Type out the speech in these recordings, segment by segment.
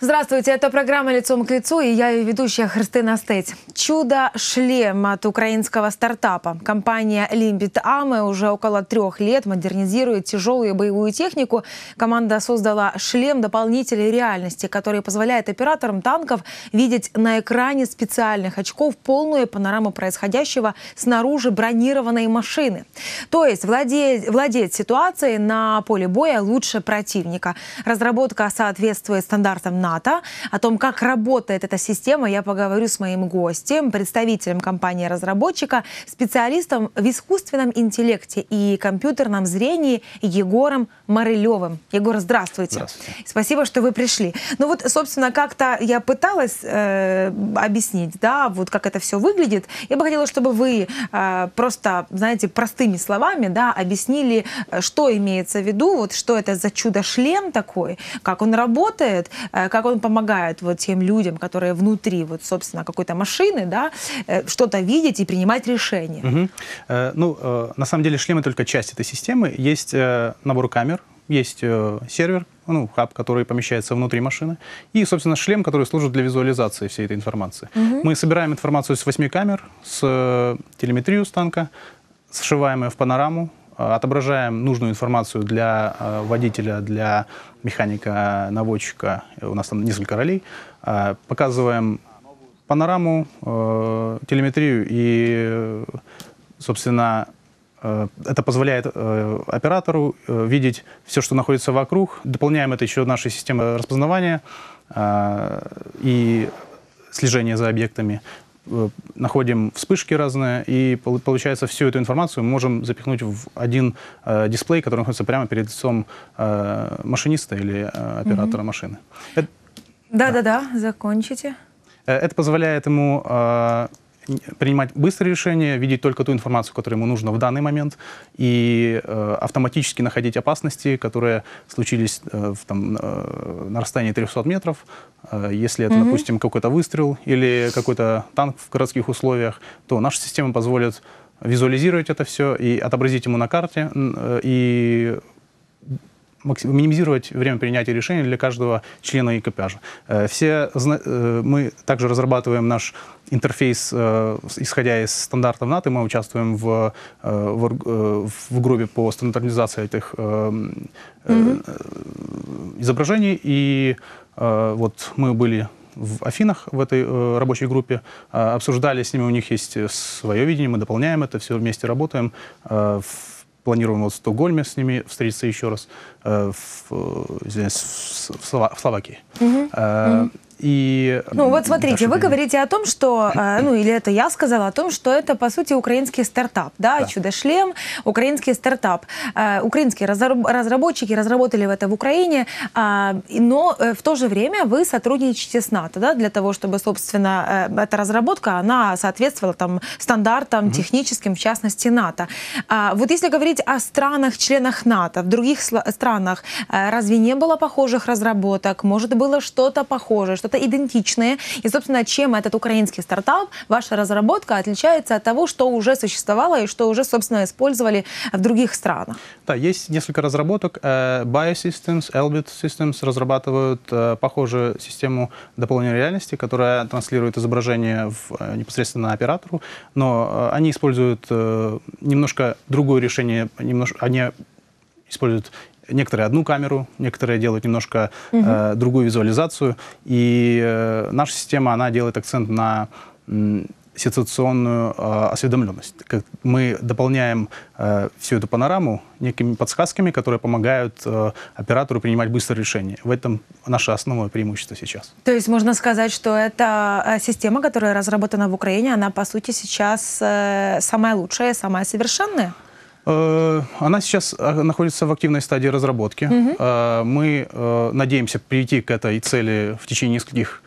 Здравствуйте, это программа «Лицом к лицу» и я ее ведущая Христина Стеть. Чудо-шлем от украинского стартапа. Компания Limbit Ame уже около трех лет модернизирует тяжелую боевую технику. Команда создала шлем дополнителей реальности, который позволяет операторам танков видеть на экране специальных очков полную панораму происходящего снаружи бронированной машины. То есть владеть, владеть ситуацией на поле боя лучше противника. Разработка соответствует стандартам на НАТО. О том, как работает эта система, я поговорю с моим гостем, представителем компании-разработчика, специалистом в искусственном интеллекте и компьютерном зрении Егором Марылевым. Егор, здравствуйте. здравствуйте. Спасибо, что вы пришли. Ну вот, собственно, как-то я пыталась э, объяснить, да, вот как это все выглядит. Я бы хотела, чтобы вы э, просто, знаете, простыми словами, да, объяснили, э, что имеется в виду, вот что это за чудо-шлем такой, как он работает, э, как он помогает вот тем людям, которые внутри, вот, собственно, какой-то машины, да, э, что-то видеть и принимать решения. Угу. Э, ну, э, на самом деле шлемы только часть этой системы. Есть э, набор камер, есть э, сервер, ну, хаб, который помещается внутри машины, и, собственно, шлем, который служит для визуализации всей этой информации. Угу. Мы собираем информацию с восьми камер, с э, телеметрию станка, сшиваем ее в панораму, э, отображаем нужную информацию для водителя, для механика, наводчика, у нас там несколько ролей, показываем панораму, телеметрию и, собственно, Э, это позволяет э, оператору э, видеть все, что находится вокруг. Дополняем это еще нашей системой распознавания и слежения за объектами. Находим вспышки разные, и получается всю эту информацию мы можем запихнуть в один э, дисплей, который находится прямо перед лицом э, машиниста или э, оператора mm-hmm. машины. Да-да-да, закончите. Это позволяет ему принимать быстрые решения, видеть только ту информацию, которая ему нужна в данный момент, и э, автоматически находить опасности, которые случились э, в, там, э, на расстоянии 300 метров, э, если это, mm-hmm. допустим, какой-то выстрел или какой-то танк в городских условиях, то наша система позволит визуализировать это все и отобразить ему на карте, э, и минимизировать время принятия решений для каждого члена экипажа. Э, все, э, мы также разрабатываем наш интерфейс, э, исходя из стандартов НАТО, мы участвуем в, в, в группе по стандартизации этих mm-hmm. изображений, и вот мы были в Афинах в этой э, рабочей группе, э, обсуждали с ними, у них есть свое видение, мы дополняем это, все вместе работаем. Э, планируем вот в Стокгольме с ними встретиться еще раз, э, в, э, здесь, в, Слова в Словакии. Mm-hmm. mm-hmm и... Ну вот смотрите, вы говорите о том, что, э, ну или это я сказала, о том, что это по сути украинский стартап, да, да. чудо-шлем, украинский стартап. Э, украинские разработчики разработали это в Украине, а, но э, в то же время вы сотрудничаете с НАТО, да, для того, чтобы, собственно, эта разработка, она соответствовала там стандартам угу. техническим, в частности, НАТО. А, вот если говорить о странах, членах НАТО, в других странах разве не было похожих разработок? Может, было что-то похожее, что что-то идентичное. И, собственно, чем этот украинский стартап, ваша разработка отличается от того, что уже существовало и что уже, собственно, использовали в других странах? Да, есть несколько разработок. Э, Biosystems, Elbit Systems разрабатывают э, похожую систему дополненной реальности, которая транслирует изображение в, э, непосредственно оператору, но они используют немножко другое решение, немножко, они используют Некоторые одну камеру, некоторые делают немножко угу. э, другую визуализацию. И э, наша система, она делает акцент на ситуационную э, осведомленность. Как мы дополняем э, всю эту панораму некими подсказками, которые помогают э, оператору принимать быстрое решение. В этом наше основное преимущество сейчас. То есть можно сказать, что эта э, система, которая разработана в Украине, она по сути сейчас э, самая лучшая, самая совершенная? Э, она сейчас э, находится в активной стадии разработки. Угу. Мы надеемся прийти к этой цели в течение нескольких,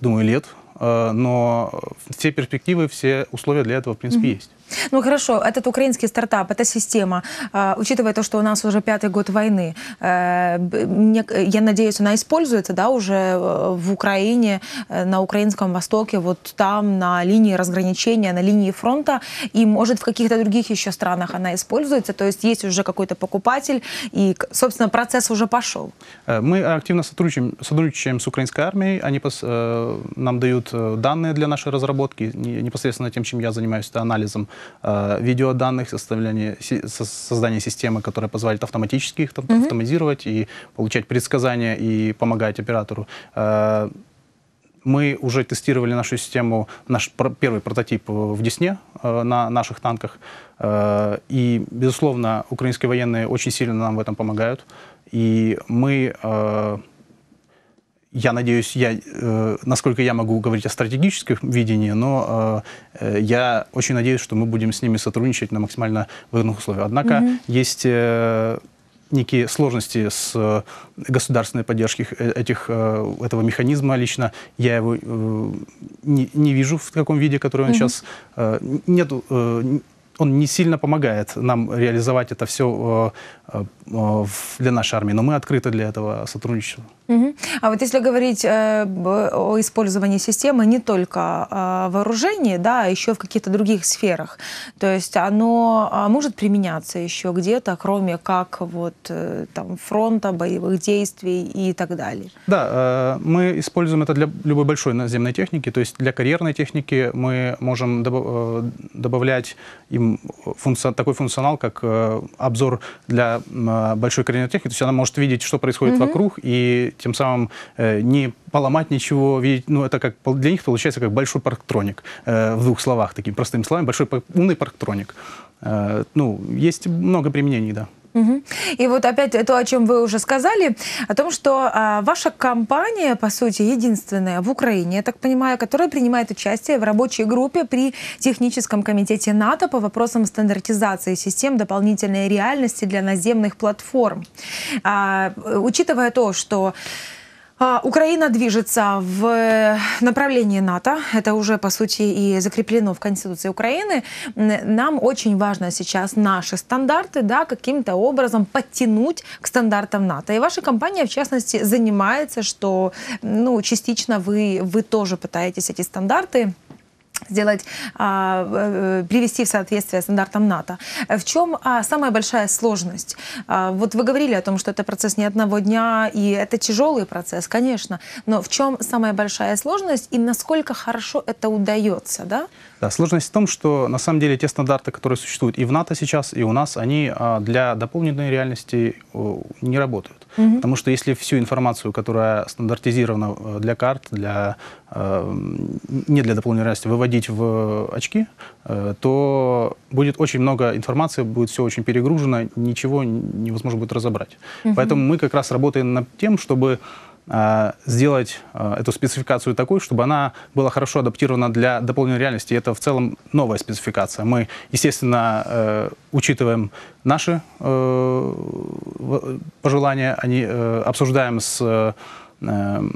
думаю, лет. Но все перспективы, все условия для этого, в принципе, угу. есть. Ну хорошо, этот украинский стартап, эта система, э, учитывая то, что у нас уже пятый год войны, э, мне, я надеюсь, она используется, да, уже э, в Украине, э, на украинском востоке, вот там на линии разграничения, на линии фронта, и может в каких-то других еще странах она используется, то есть есть уже какой-то покупатель, и, собственно, процесс уже пошел. Э, мы активно сотрудничаем, сотрудничаем с украинской армией, они пос, э, нам дают данные для нашей разработки, непосредственно тем, чем я занимаюсь, это анализом э, видеоданных, составление, создание системы, которая позволит автоматически их там, mm автоматизировать и получать предсказания и помогать оператору. Э, мы уже тестировали нашу систему, наш первый прототип э, в Десне э, на наших танках. и, безусловно, украинские военные очень сильно нам в этом помогают. И мы я надеюсь, я, э, насколько я могу говорить о стратегическом видении, но э, э, я очень надеюсь, что мы будем с ними сотрудничать на максимально выгодных условиях. Однако Mm -hmm. есть э, некие сложности с э, государственной поддержкой э, этих, этого механизма лично. Я его не, не вижу в таком виде, который он угу. сейчас... Нет, он не сильно помогает нам реализовать это все для нашей армии, но мы открыты для этого сотрудничества. Угу. А вот если говорить э, о использовании системы не только э, вооружении, да, а еще в каких-то других сферах, то есть оно а, может применяться еще где-то, кроме как вот э, там фронта, боевых действий и так далее. Да, э, мы используем это для любой большой наземной техники, то есть для карьерной техники мы можем добав э, добавлять им функцион такой функционал, как э, обзор для э, большой карьерной техники, то есть она может видеть, что происходит угу. вокруг и тем самым э, не поломать ничего, видеть, ну, это как для них получается как большой парктроник, э, в двух словах, таким простыми словами, большой умный парктроник. Э, ну, есть много применений, да. Угу. И вот опять то, о чем вы уже сказали, о том, что а, ваша компания, по сути, единственная в Украине, я так понимаю, которая принимает участие в рабочей группе при техническом комитете НАТО по вопросам стандартизации систем дополнительной реальности для наземных платформ. А, учитывая то, что а, Украина движется в э, направлении НАТО. Это уже, по сути, и закреплено в Конституции Украины. Нам очень важно сейчас наши стандарты да, каким-то образом подтянуть к стандартам НАТО. И ваша компания, в частности, занимается, что ну, частично вы, вы тоже пытаетесь эти стандарты сделать, а, э, э, привести в соответствие стандартам НАТО. В чем а, самая большая сложность? А, вот вы говорили о том, что это процесс не одного дня, и это тяжелый процесс, конечно, но в чем самая большая сложность и насколько хорошо это удается, да? Да, сложность в том, что на самом деле те стандарты, которые существуют и в НАТО сейчас, и у нас, они для дополненной реальности не работают. Угу. Потому что если всю информацию, которая стандартизирована э, для карт, для Э, не для дополненной реальности выводить в очки, э, то будет очень много информации, будет все очень перегружено, ничего невозможно будет разобрать. Угу. Поэтому мы как раз работаем над тем, чтобы э, сделать эту спецификацию такой, чтобы она была хорошо адаптирована для дополненной реальности. это в целом новая спецификация. Мы, естественно, учитываем наши пожелания, они обсуждаем с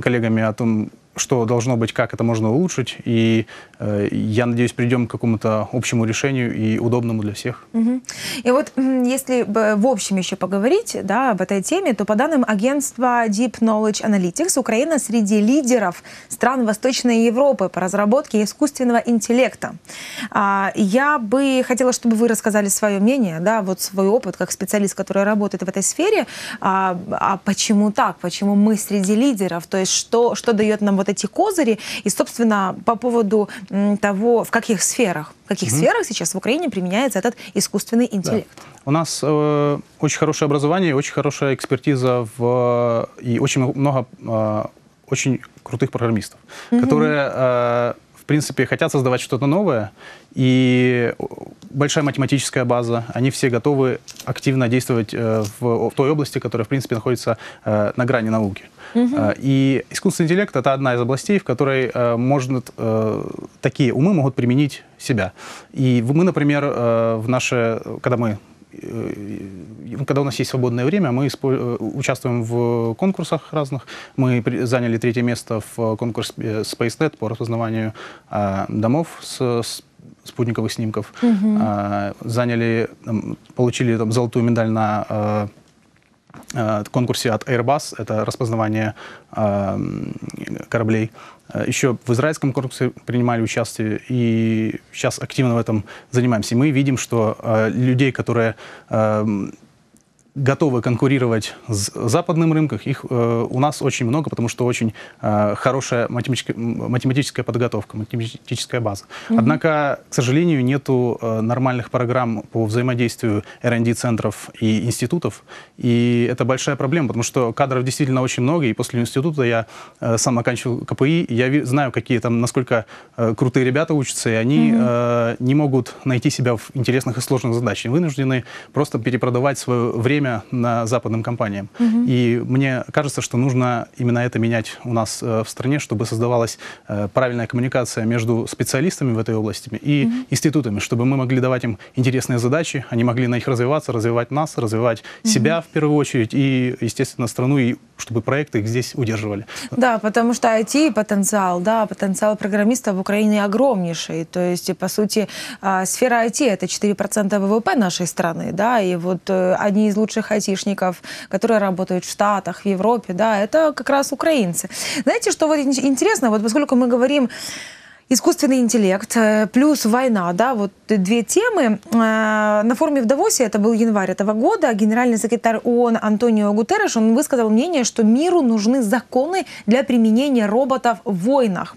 коллегами о том, что должно быть, как это можно улучшить, и Э, я надеюсь, придем к какому-то общему решению и удобному для всех. Угу. И вот если в общем еще поговорить да, об этой теме, то по данным агентства Deep Knowledge Analytics, Украина среди лидеров стран Восточной Европы по разработке искусственного интеллекта. А, я бы хотела, чтобы вы рассказали свое мнение, да, вот свой опыт как специалист, который работает в этой сфере. А, а почему так? Почему мы среди лидеров? То есть что, что дает нам вот эти козыри? И, собственно, по поводу того, в каких сферах, в каких mm сферах сейчас в Украине применяется этот искусственный интеллект. Да. У нас э, очень хорошее образование, очень хорошая экспертиза в, э, и очень много э, очень крутых программистов, mm которые э, в принципе, хотят создавать что-то новое, и большая математическая база, они все готовы активно действовать э, в, в той области, которая, в принципе, находится э, на грани науки. Угу. И искусственный интеллект — это одна из областей, в которой э, может, э, такие умы могут применить себя. И мы, например, э, в наше, когда мы Э, когда у нас есть свободное время, мы э, участвуем в конкурсах разных. Мы заняли третье место в конкурсе э, SpaceNet по распознаванию домов с, спутниковых снимков. Угу. Заняли, получили там, золотую медаль на конкурсе от Airbus, это распознавание кораблей. Э, еще в израильском конкурсе принимали участие, и сейчас активно в этом занимаемся. И мы видим, что э, людей, которые эм, готовы конкурировать с западным рынком, их э, у нас очень много, потому что очень э, хорошая математическая, математическая подготовка, математическая база. Mm-hmm. Однако, к сожалению, нет э, нормальных программ по взаимодействию R&D-центров и институтов, и это большая проблема, потому что кадров действительно очень много, и после института я э, сам оканчивал КПИ, я знаю, какие там, насколько э, крутые ребята учатся, и они mm-hmm. э, не могут найти себя в интересных и сложных задачах, вынуждены просто перепродавать свое время время на западным компаниям. Угу. И мне кажется, что нужно именно это менять у нас э, в стране, чтобы создавалась э, правильная коммуникация между специалистами в этой области и угу. институтами, чтобы мы могли давать им интересные задачи, они могли на них развиваться, развивать нас, развивать угу. себя в первую очередь и, естественно, страну и чтобы проекты их здесь удерживали. Да, потому что IT-потенциал, да, потенциал программистов в Украине огромнейший. То есть, по сути, а, сфера IT — это 4% ВВП нашей страны, да, и вот э, одни из лучших айтишников, которые работают в Штатах, в Европе, да, это как раз украинцы. Знаете, что вот интересно, вот поскольку мы говорим искусственный интеллект э, плюс война, да, вот две темы. Э, на форуме в Давосе, это был январь этого года, генеральный секретарь ООН Антонио Гутерреш, он высказал мнение, что миру нужны законы для применения роботов в войнах.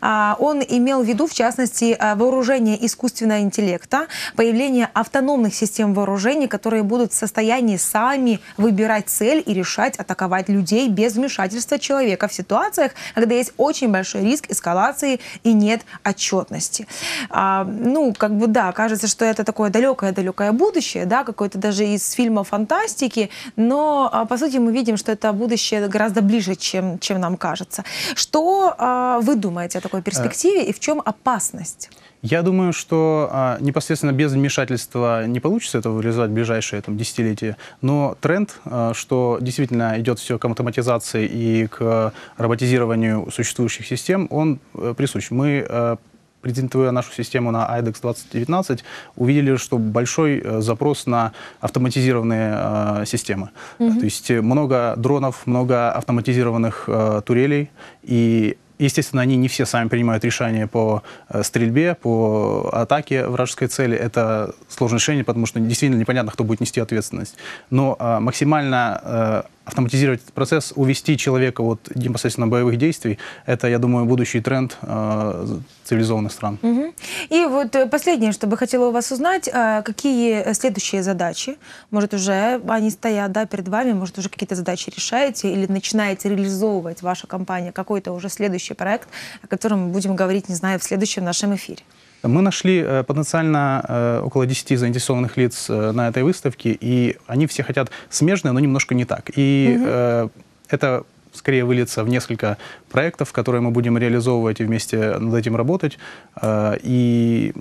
Э, он имел в виду, в частности, вооружение искусственного интеллекта, появление автономных систем вооружений, которые будут в состоянии сами выбирать цель и решать атаковать людей без вмешательства человека в ситуациях, когда есть очень большой риск эскалации и не нет отчетности. А, ну, как бы да, кажется, что это такое далекое-далекое будущее, да, какое-то даже из фильма фантастики, но а, по сути мы видим, что это будущее гораздо ближе, чем, чем нам кажется. Что а, вы думаете о такой перспективе и в чем опасность? Я думаю, что а, непосредственно без вмешательства не получится этого реализовать в ближайшие там, десятилетия, но тренд, а, что действительно идет все к автоматизации и к роботизированию существующих систем, он а, присущ. Мы а, презентуя нашу систему на IDEX 2019, увидели, что большой э, запрос на автоматизированные э, системы. Mm -hmm. То есть э, много дронов, много автоматизированных э, турелей, и Естественно, они не все сами принимают решения по э, стрельбе, по атаке вражеской цели. Это сложное решение, потому что действительно непонятно, кто будет нести ответственность. Но а, максимально э, автоматизировать этот процесс, увести человека от непосредственно боевых действий, это, я думаю, будущий тренд э, цивилизованных стран. Угу. И вот э, последнее, что бы хотела у вас узнать, а, какие э, следующие задачи, может, уже они стоят да, перед вами, может, уже какие-то задачи решаете или начинаете реализовывать ваша компания какой-то уже следующий проект, о котором мы будем говорить, не знаю, в следующем нашем эфире? Мы нашли э, потенциально э, около 10 заинтересованных лиц э, на этой выставке, и они все хотят смежное, но немножко не так. И угу. это скорее выльется в несколько проектов, которые мы будем реализовывать и вместе над этим работать. И,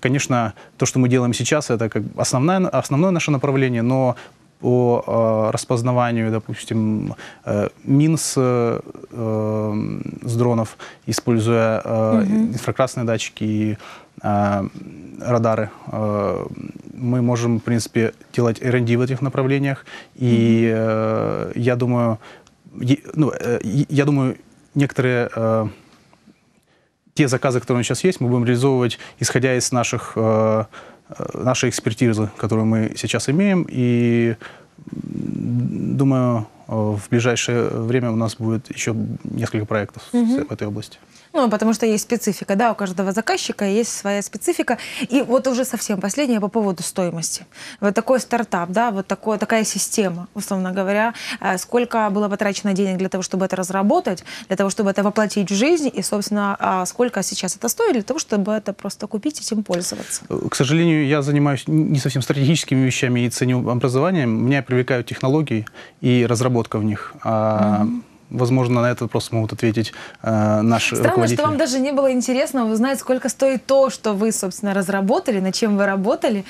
конечно, то, что мы делаем сейчас, это как основное, основное наше направление, но по а, распознаванию, допустим, э, мин с, э, э, с дронов, используя угу. инфракрасные датчики и радары. Мы можем, в принципе, делать R&D в этих направлениях. И mm я думаю, ну, я думаю, некоторые те заказы, которые у нас сейчас есть, мы будем реализовывать, исходя из наших Э, нашей экспертизы, которую мы сейчас имеем, и думаю, Э, в ближайшее время у нас будет еще несколько проектов угу. в этой области. Ну, потому что есть специфика, да, у каждого заказчика есть своя специфика. И вот уже совсем последнее по поводу стоимости. Вот такой стартап, да, вот такое, такая система, условно говоря, э, сколько было потрачено денег для того, чтобы это разработать, для того, чтобы это воплотить в жизнь, и, собственно, а сколько сейчас это стоит для того, чтобы это просто купить и этим пользоваться? Э, к сожалению, я занимаюсь не совсем стратегическими вещами и ценю образованием. Меня привлекают технологии и разработки недоработка в них. А, угу. Возможно, на этот вопрос могут ответить э, наши Странно, что вам даже не было интересно узнать, сколько стоит то, что вы, собственно, разработали, над чем вы работали.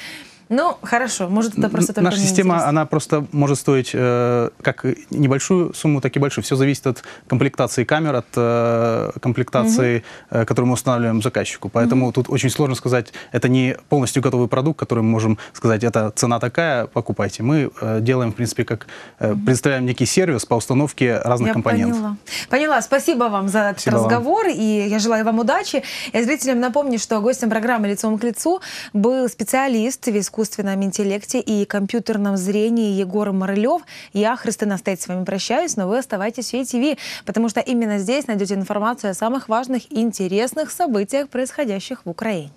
Ну, хорошо, может, это просто Наша система, она просто может стоить э, как небольшую сумму, так и большую. Все зависит от комплектации камер, от э, комплектации, угу. э, которую мы устанавливаем заказчику. Поэтому угу. тут очень сложно сказать, это не полностью готовый продукт, который мы можем сказать, это цена такая, покупайте. Мы э, делаем, в принципе, как э, представляем некий сервис по установке разных я компонентов. Поняла. поняла, спасибо вам за этот спасибо разговор, вам. и я желаю вам удачи. Я зрителям напомню, что гостем программы «Лицом к лицу» был специалист, весь искусственном интеллекте и компьютерном зрении Егор Морылев. Я, Христина Стейт, с вами прощаюсь, но вы оставайтесь в ТВ, потому что именно здесь найдете информацию о самых важных и интересных событиях, происходящих в Украине.